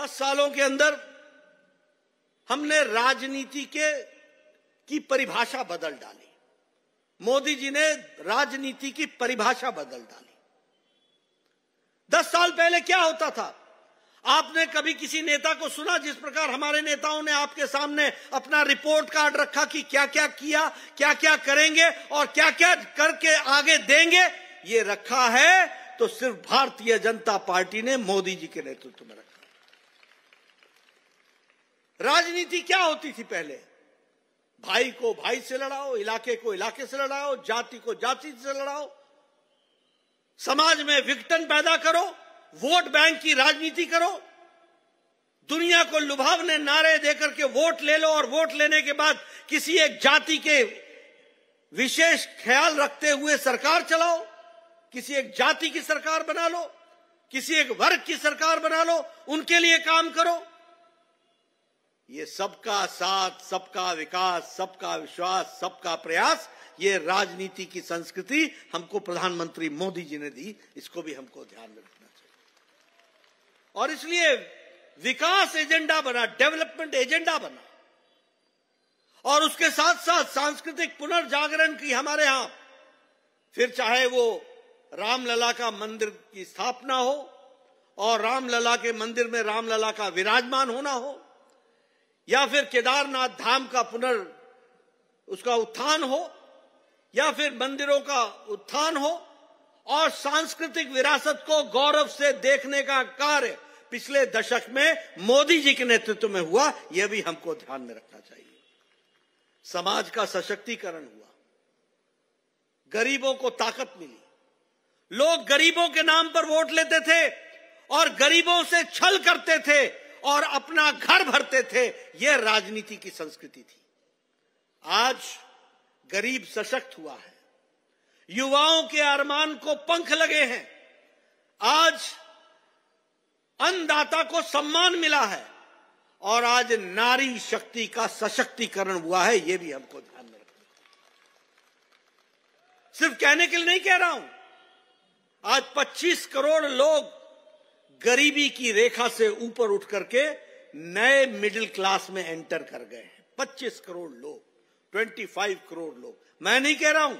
दस सालों के अंदर हमने राजनीति के की परिभाषा बदल डाली मोदी जी ने राजनीति की परिभाषा बदल डाली दस साल पहले क्या होता था आपने कभी किसी नेता को सुना जिस प्रकार हमारे नेताओं ने आपके सामने अपना रिपोर्ट कार्ड रखा कि क्या क्या किया क्या क्या करेंगे और क्या क्या करके आगे देंगे ये रखा है तो सिर्फ भारतीय जनता पार्टी ने मोदी जी के नेतृत्व में रखा राजनीति क्या होती थी पहले भाई को भाई से लड़ाओ इलाके को इलाके से लड़ाओ जाति को जाति से लड़ाओ समाज में विघटन पैदा करो वोट बैंक की राजनीति करो दुनिया को लुभावने नारे देकर के वोट ले लो और वोट लेने के बाद किसी एक जाति के विशेष ख्याल रखते हुए सरकार चलाओ किसी एक जाति की सरकार बना लो किसी एक वर्ग की सरकार बना लो उनके लिए काम करो ये सबका साथ सबका विकास सबका विश्वास सबका प्रयास ये राजनीति की संस्कृति हमको प्रधानमंत्री मोदी जी ने दी इसको भी हमको ध्यान में रखना चाहिए और इसलिए विकास एजेंडा बना डेवलपमेंट एजेंडा बना और उसके साथ साथ सांस्कृतिक पुनर्जागरण की हमारे यहां फिर चाहे वो रामलला का मंदिर की स्थापना हो और रामलला के मंदिर में रामलला का विराजमान होना हो या फिर केदारनाथ धाम का पुनर् उसका उत्थान हो या फिर मंदिरों का उत्थान हो और सांस्कृतिक विरासत को गौरव से देखने का कार्य पिछले दशक में मोदी जी के नेतृत्व में हुआ यह भी हमको ध्यान में रखना चाहिए समाज का सशक्तिकरण हुआ गरीबों को ताकत मिली लोग गरीबों के नाम पर वोट लेते थे और गरीबों से छल करते थे और अपना घर भरते थे यह राजनीति की संस्कृति थी आज गरीब सशक्त हुआ है युवाओं के अरमान को पंख लगे हैं आज अन्नदाता को सम्मान मिला है और आज नारी शक्ति का सशक्तिकरण हुआ है यह भी हमको ध्यान में रखना सिर्फ कहने के लिए नहीं कह रहा हूं आज 25 करोड़ लोग गरीबी की रेखा से ऊपर उठ करके नए मिडिल क्लास में एंटर कर गए हैं 25 करोड़ लोग 25 करोड़ लोग मैं नहीं कह रहा हूं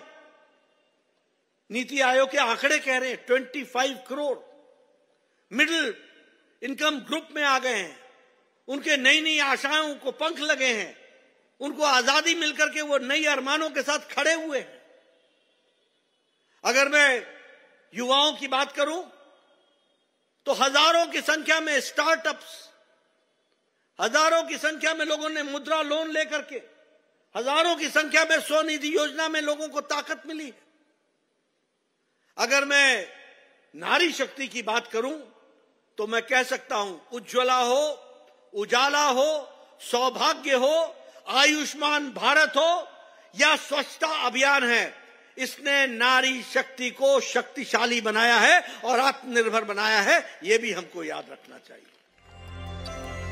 नीति आयोग के आंकड़े कह रहे हैं 25 करोड़ मिडिल इनकम ग्रुप में आ गए हैं उनके नई नई आशाओं को पंख लगे हैं उनको आजादी मिलकर के वो नई अरमानों के साथ खड़े हुए हैं अगर मैं युवाओं की बात करूं तो हजारों की संख्या में स्टार्टअप्स हजारों की संख्या में लोगों ने मुद्रा लोन लेकर के हजारों की संख्या में स्वनिधि योजना में लोगों को ताकत मिली अगर मैं नारी शक्ति की बात करूं तो मैं कह सकता हूं उज्ज्वला हो उजाला हो सौभाग्य हो आयुष्मान भारत हो या स्वच्छता अभियान है इसने नारी शक्ति को शक्तिशाली बनाया है और आत्मनिर्भर बनाया है ये भी हमको याद रखना चाहिए